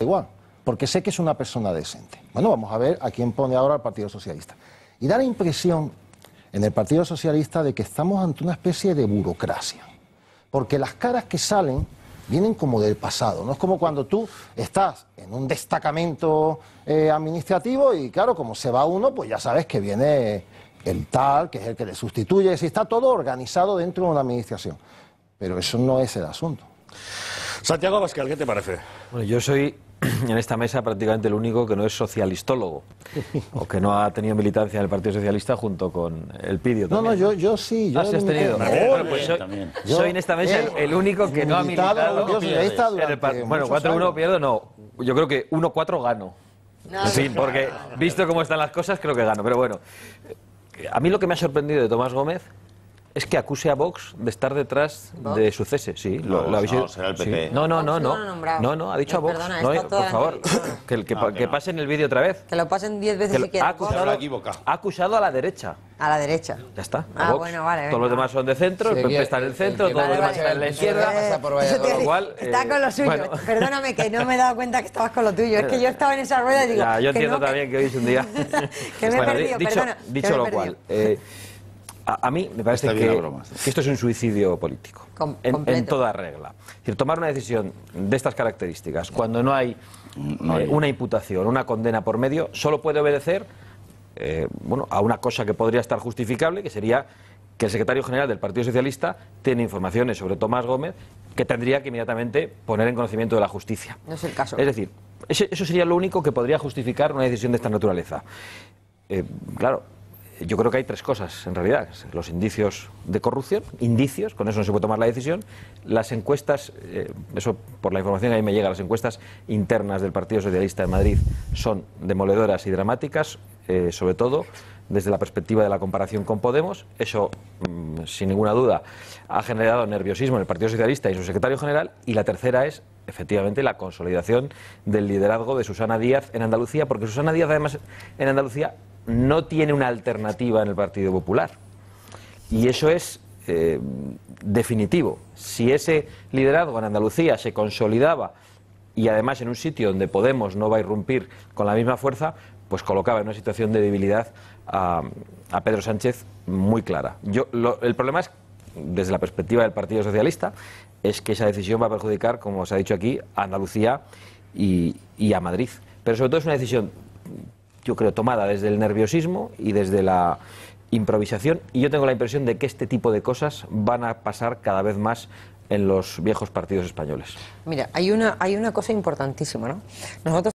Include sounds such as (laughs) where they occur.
igual, porque sé que es una persona decente. Bueno, vamos a ver a quién pone ahora el Partido Socialista. Y da la impresión en el Partido Socialista de que estamos ante una especie de burocracia, porque las caras que salen vienen como del pasado, no es como cuando tú estás en un destacamento eh, administrativo y claro, como se va uno, pues ya sabes que viene el tal, que es el que le sustituye, si está todo organizado dentro de una administración. Pero eso no es el asunto. Santiago Vázquez ¿qué te parece? Bueno, yo soy (clears throat) en esta mesa prácticamente el único que no es socialistólogo (laughs) o que no ha tenido militancia en el Partido Socialista junto con el Pidio. no, no, yo, yo sí. Yo ¿Ah, sí tenido. Ah, pues soy, en esta mesa el, único que no ha militado. bueno, 4-1 pierdo, no. Yo creo que 1-4 gano. sí, porque visto cómo están las cosas, creo que gano. Pero bueno, a mí lo que me ha sorprendido de Tomás Gómez es que acuse a Vox de estar detrás de su cese, sí. No, lo, no, No, no, no, no. No, ha dicho a eh, Vox. Perdona, no, por favor, ah, que, que, pasen el vídeo otra vez. Que lo pasen diez veces si quieren. Ha acusado, ha acusado a la derecha. A la derecha. Ya está. Ah, bueno, vale. Todos los demás son de centro, el PP está en el centro, todos los demás están en la izquierda. Está con lo suyo. Perdóname que no me he dado cuenta que estabas con lo tuyo. Es que yo estaba en esa rueda y digo. Yo entiendo también que hoy es un día. (laughs) Que me he perdido, perdona. Dicho lo cual. Eh, a, mí me parece que, esto es un suicidio político, en, toda regla. Es decir, tomar una decisión de estas características, cuando no hay, eh, una imputación, una condena por medio, solo puede obedecer eh, bueno, a una cosa que podría estar justificable, que sería que el secretario general del Partido Socialista tiene informaciones sobre Tomás Gómez que tendría que inmediatamente poner en conocimiento de la justicia. No es el caso. Es decir, eso sería lo único que podría justificar una decisión de esta naturaleza. Eh, claro, yo creo que hay tres cosas, en realidad. Los indicios de corrupción, indicios, con eso no se puede tomar la decisión. Las encuestas, eh, eso por la información que a mí me llega, las encuestas internas del Partido Socialista de Madrid son demoledoras y dramáticas, eh, sobre todo desde la perspectiva de la comparación con Podemos. Eso, mm, sin ninguna duda, ha generado nerviosismo en el Partido Socialista y su secretario general. Y la tercera es efectivamente la consolidación del liderazgo de Susana Díaz en Andalucía, porque Susana Díaz además en Andalucía no tiene una alternativa en el Partido Popular. Y eso es eh, definitivo. Si ese liderazgo en Andalucía se consolidaba y además en un sitio donde Podemos no va a irrumpir con la misma fuerza, pues colocaba en una situación de debilidad a, Pedro Sánchez muy clara. Yo, el problema es, desde la perspectiva del Partido Socialista, es que esa decisión va a perjudicar, como se ha dicho aquí, a Andalucía y a Madrid. Pero sobre todo es una decisión yo creo, tomada desde el nerviosismo y desde la improvisación. Y yo tengo la impresión de que este tipo de cosas van a pasar cada vez más en los viejos partidos españoles. Mira, hay una, hay una cosa importantísima, ¿no?